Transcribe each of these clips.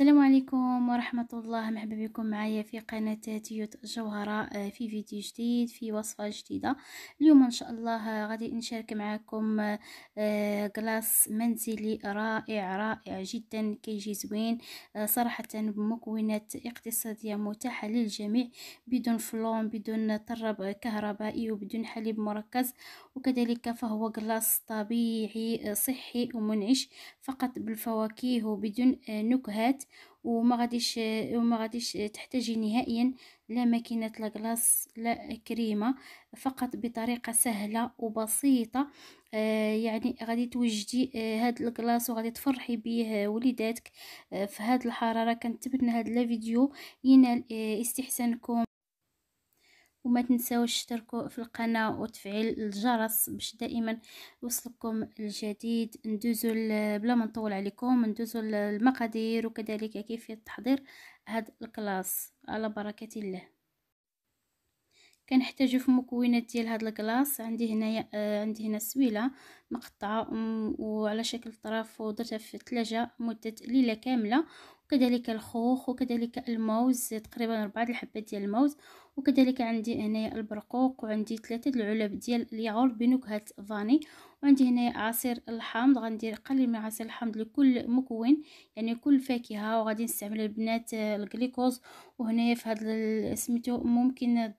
السلام عليكم ورحمة الله مرحبا بكم معايا في قناة تيوت جوهرة آه، في فيديو جديد في وصفة جديدة اليوم ان شاء الله غادي نشارك معكم آه، غلاس منزلي رائع رائع جدا كيجي زوين آه، صراحة بمكونات اقتصادية متاحة للجميع بدون فلون بدون طرب كهربائي وبدون حليب مركز وكذلك فهو غلاس طبيعي صحي ومنعش فقط بالفواكه وبدون نكهات وما غاديش وما غاديش تحتاجي نهائيا لا ماكينه لاكلاص لا كريمه فقط بطريقه سهله وبسيطه آه، يعني غادي توجدي هذا آه، هاد الكلاص وغادي تفرحي بيه وليداتك آه، في هاد الحراره كنتمنى هاد الفيديو ينال استحسانكم وما تنساوش تشتركوا في القناة وتفعيل الجرس باش دائما يوصلكم الجديد ندوزو بلا ما نطول عليكم ندوزو المقادير وكذلك كيفية تحضير هاد الكلاص على بركة الله كنحتاجو في مكونات ديال هاد الكلاص عندي هنايا آه عندي هنا سويله مقطعه وعلى شكل طرف ودرتها في الثلاجه مده ليله كامله وكذلك الخوخ وكذلك الموز تقريبا أربعة الحبات ديال الموز وكذلك عندي هنايا البرقوق وعندي ثلاثة العلب ديال الياغور بنكهة فاني وعندي هنايا عصير الحامض غندير قليل من عصير الحامض لكل مكون يعني كل فاكهة وغادي نستعمل البنات الجليكوز وهنايا في هذا سميتو ممكن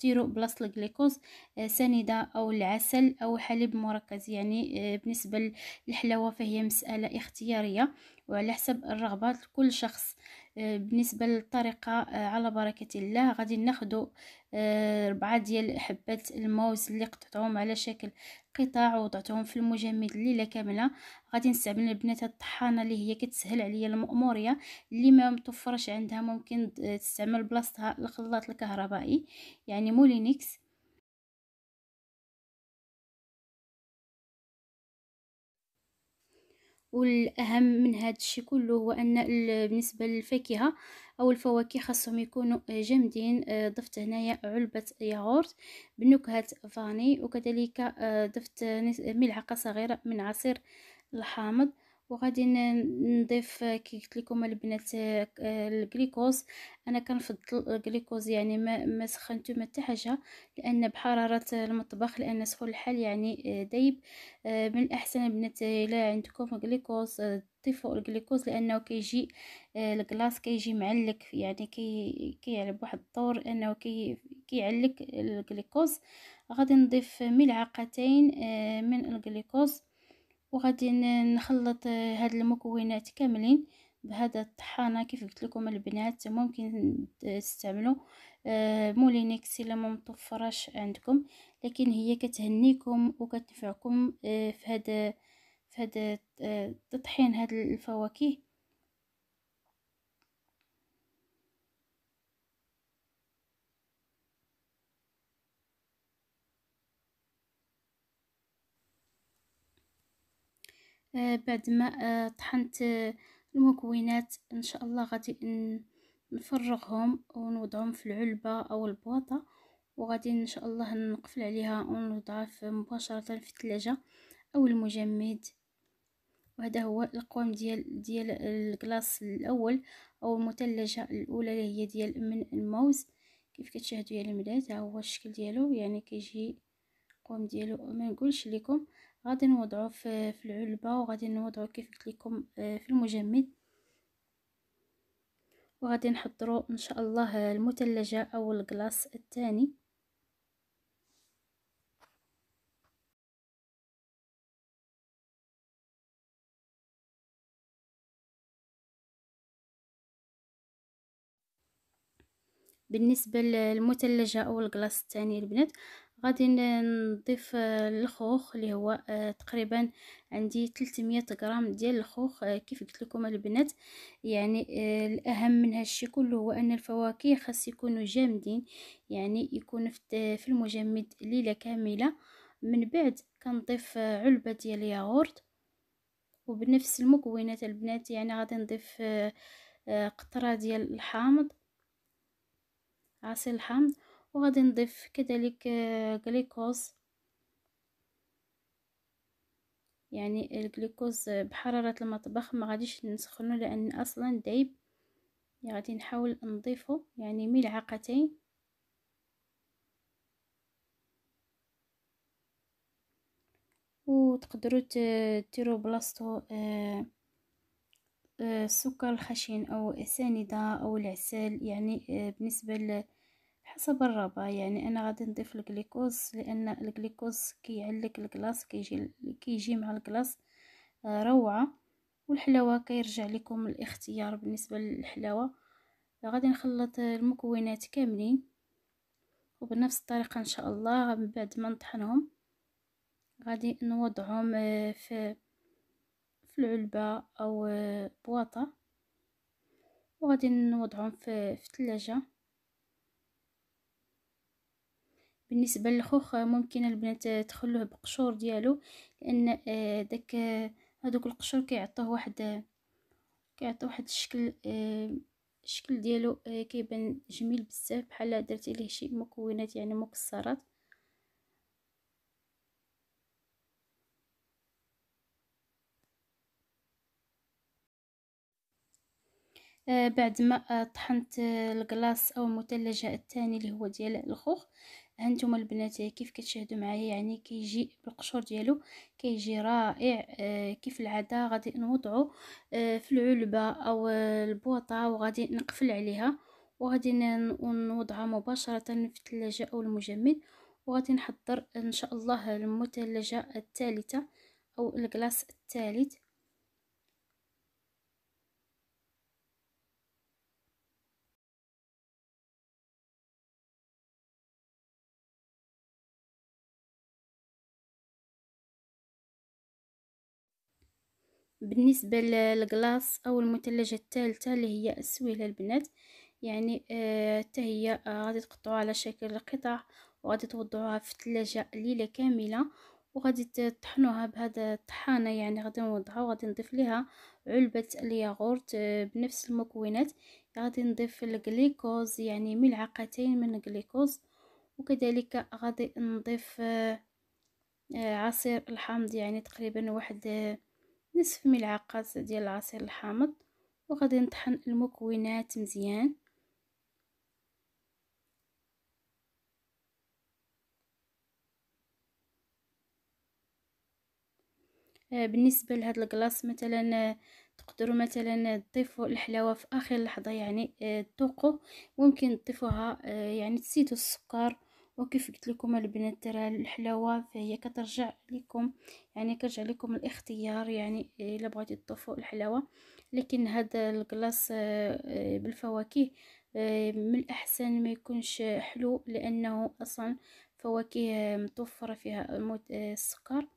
ديروا بلاصة الجليكوز آه، سنيدة أو العسل أو حليب مركز يعني آه، بالنسبة للحلاوة فهي مسألة اختيارية وعلى حسب الرغبات لكل شخص آه، بالنسبة للطريقة آه، على بركة الله غادي ناخدو آه، ربعة ديال حبات الموز اللي قطعتهم على شكل قطع وضعتهم في المجمد ليلة كاملة غادي نستعمل البنات الطحانة اللي هي كتسهل عليا المأمورية اللي ما متوفرش عندها ممكن تستعمل بلاصتها الخلاط الكهربائي يعني مولينيكس والاهم من هذا الشيء كله هو ان بالنسبه للفاكهه او الفواكه خاصهم يكونوا جامدين آه، ضفت هنايا علبه ياغورت بنكهه فاني وكذلك آه، ضفت ملعقه صغيره من عصير الحامض وغادي نضيف كي قلت لكم البنات آه، الجليكوز انا كنفضل الجليكوز يعني ما ما سخنتو ما حتى حاجه لان بحراره المطبخ لان سخون الحال يعني آه، دايب آه، من الاحسن البنات الا عندكم جليكوز ضيفوا الجليكوز لانه كيجي الكلاص كيجي معلك يعني كي كيلعب واحد الدور انه كي كيعلك الجليكوز غادي نضيف ملعقتين من الجليكوز وغادي نخلط آه، هاد المكونات كاملين بهذا الطحانه كيف قلت لكم البنات ممكن تستعملوا آه، مولينكس الا ما متوفرش عندكم لكن هي كتهنيكم وكتنفعكم آه، في هذا في هذا تطحين هاد الفواكه آه، بعد ما آه، طحنت آه، المكونات ان شاء الله غادي نفرغهم ونوضعهم في العلبة او البواطة وغادي ان شاء الله نقفل عليها ونوضعها مباشرة في الثلاجة او المجمد وهذا هو القوام ديال ديال الكلاص الاول او المثلجه الاولى اللي هي ديال من الموز كيف كتشاهدوا يا المدات ها هو الشكل ديالو يعني كيجي القوام ديالو ما نقولش لكم غادي نوضعو في, في العلبه وغادي نوضعو كيف قلت لكم آه، في المجمد وغادي نحضرو ان شاء الله المثلجه او الكلاص الثاني بالنسبه للمثلجه او الكلاص الثاني البنات غادي نضيف آه، الخوخ اللي هو آه، تقريبا عندي 300 غرام ديال الخوخ آه، كيف قلت لكم البنات يعني الاهم من هادشي كله هو ان الفواكه خاص يكونوا جامدين يعني يكون في المجمد ليله كامله من بعد كنضيف علبه ديال الياغورت وبنفس المكونات البنات يعني غادي نضيف قطره ديال الحامض عصير الحامض وغادي نضيف كذلك غليكوز آه، يعني الجلوكوز بحرارة المطبخ ما غاديش نسخنه لان اصلا دايب يعني غادي نحاول نضيفه يعني ملعقتين وتقدروا تديروا بلاصتو السكر آه، آه، الخشن او السنيده او العسل يعني بالنسبة حسب الرغبة يعني أنا غادي نضيف الجلوكوز لأن الجلوكوز كيعلك الكلاص كيجي كيجي مع الكلاص آه، روعة والحلاوة كيرجع لكم الاختيار بالنسبة للحلاوة غادي نخلط المكونات كاملين وبنفس الطريقة إن شاء الله من بعد ما نطحنهم غادي نوضعهم آه، في في العلبة أو آه، بواطة وغادي نوضعهم في, في الثلاجة بالنسبه للخوخ آه، ممكن البنات آه، تخلوه بقشور ديالو لان آه، داك هذوك القشور كيعطوه واحد كيعطي واحد الشكل الشكل ديالو كيبان جميل بزاف بحال درتي ليه شي مكونات يعني مكسرات بعد ما طحنت الكلاص او المثلجة الثاني اللي هو ديال الخوخ هانتوما البنات كيف كتشاهدوا معايا يعني كيجي بالقشور ديالو كيجي رائع آه، كيف العاده غادي نوضعو آه، في العلبه او آه، البوطه وغادي نقفل عليها وغادي نوضعها مباشره في الثلاجه او المجمد وغادي نحضر ان شاء الله المثلجه الثالثه او الكلاس الثالث بالنسبة للقلاص أو المثلجة الثالثة اللي هي السويلة البنات يعني آه، حتى آه هي غادي تقطعوها على شكل قطع وغادي توضعوها في الثلاجة ليلة كاملة وغادي تطحنوها بهذا الطحانه يعني غادي نوضعها وغادي نضيف ليها علبه الياغورت آه، بنفس المكونات غادي نضيف الجليكوز يعني ملعقتين من الجليكوز وكذلك غادي نضيف آه، عصير الحامض يعني تقريبا واحد نصف ملعقة ديال العصير الحامض وغادي نطحن المكونات مزيان آه، بالنسبه لهاد الكلاص مثلا تقدروا مثلا تضيفوا الحلاوه في اخر لحظه يعني آه، تذوقوا ممكن تضيفوها آه، يعني تزيدوا السكر وكيف قلت لكم البنات ترى الحلاوه فهي كترجع لكم يعني كرجع لكم الاختيار يعني الا بغيتي تضيفوا الحلاوه لكن هذا الكلاص آه، آه، بالفواكه آه، من الاحسن ما يكونش حلو لانه اصلا فواكه متوفره فيها السكر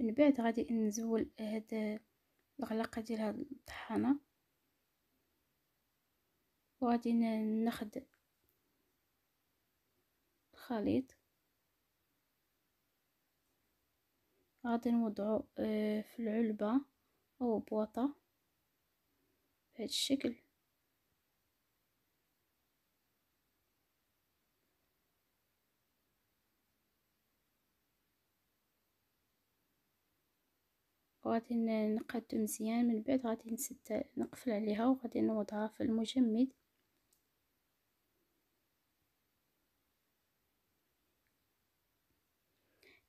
من بعد غادي نزول هذا الغلاقه ديال هاد الطحانه وغادي ناخد الخليط غادي نوضعو آه، في العلبة أو بواطة بهذا الشكل وغادي نقادو مزيان من بعد غادي نسد نقفل عليها وغادي نوضعها في المجمد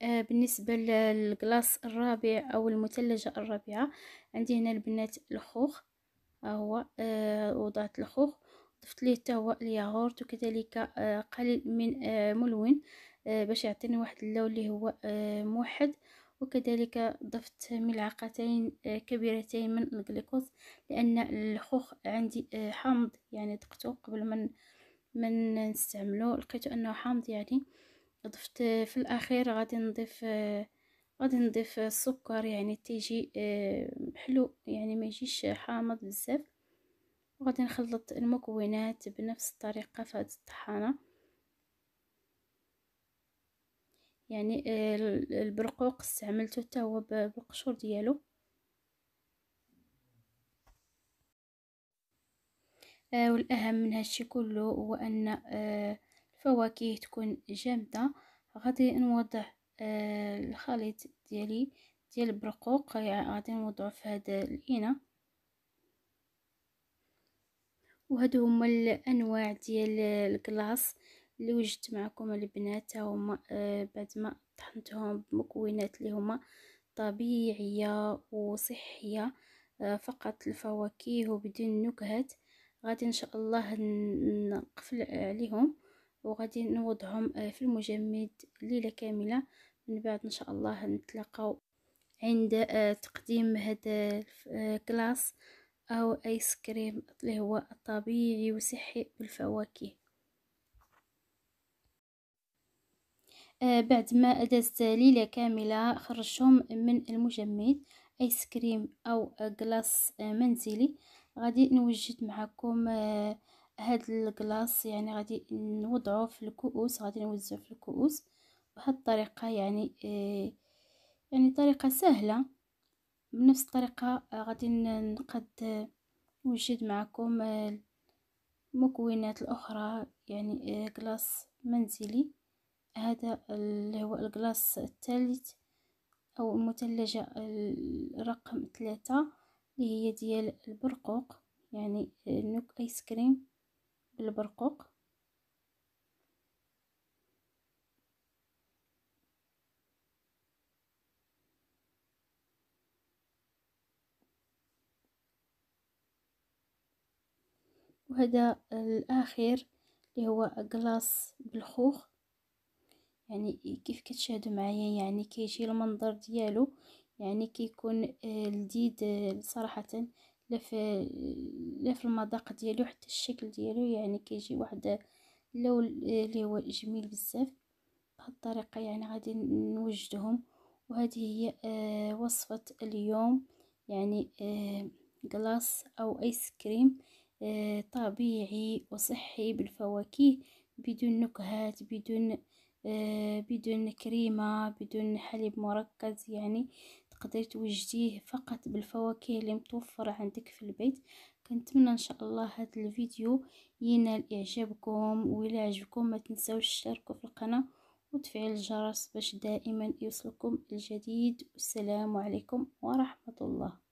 آه، بالنسبة للكلاص الرابع أو المثلجة الرابعة عندي هنا البنات الخوخ ها هو آه، وضعت الخوخ ضفت ليه حتى هو الياغورت وكذلك آه، قليل من ملون باش يعطيني واحد اللون اللي هو موحد وكذلك ضفت ملعقتين كبيرتين من الجليكوز لان الخوخ عندي حامض يعني ذقته قبل من من نستعمله لقيته انه حامض يعني ضفت في الاخير غادي نضيف غادي نضيف السكر يعني تيجي آه، حلو يعني ما يجيش حامض بزاف وغادي نخلط المكونات بنفس الطريقه في هذه الطحانه يعني آه، البرقوق استعملته حتى هو بالقشور ديالو آه، والاهم من هادشي كله هو ان فواكه تكون جامدة غادي نوضع آه الخليط ديالي ديال البرقوق غادي نوضعو في هذا الاناء وهادو هما الانواع ديال الكلاص اللي وجدت معكم البنات هما آه بعد ما طحنتهم بمكونات اللي هما طبيعيه وصحيه آه فقط الفواكه وبدون نكهات غادي ان شاء الله نقفل عليهم وغادي نوضعهم آه، في المجمد ليله كامله من بعد ان شاء الله نتلاقاو عند آه، تقديم هذا آه، كلاس او ايس كريم اللي هو طبيعي وصحي بالفواكه بعد ما دازت ليله كامله خرجتهم من المجمد ايس كريم او كلاص منزلي غادي نوجد معكم هاد الكلاص يعني غادي نوضعه في الكؤوس غادي نوزعه في الكؤوس بهاد الطريقه يعني آه، يعني طريقه سهله بنفس الطريقه آه، غادي نقد آه، نوجد معكم المكونات الاخرى يعني كلاص منزلي هذا اللي هو الكلاص الثالث او المثلجه رقم ثلاثة اللي هي ديال البرقوق يعني نوك ايس كريم البرقوق وهذا الأخير اللي هو أقلاص بالخوخ يعني كيف كتشاهدوا معايا يعني كيجي المنظر ديالو يعني كيكون آه، لذيذ آه، صراحة لا في المذاق ديالو حتى الشكل ديالو يعني كيجي واحد اللون اللي هو جميل بزاف بهذه الطريقه يعني غادي نوجدهم وهذه هي آه وصفه اليوم يعني آه او ايس كريم آه طبيعي وصحي بالفواكه بدون نكهات بدون آه، بدون كريمه بدون حليب مركز يعني تقدري توجديه فقط بالفواكه اللي متوفرة عندك في البيت كنتمنى ان شاء الله هذا الفيديو ينال اعجابكم وإلا عجبكم ما تنساوش تشتركوا في القناة وتفعيل الجرس باش دائما يوصلكم الجديد والسلام عليكم ورحمة الله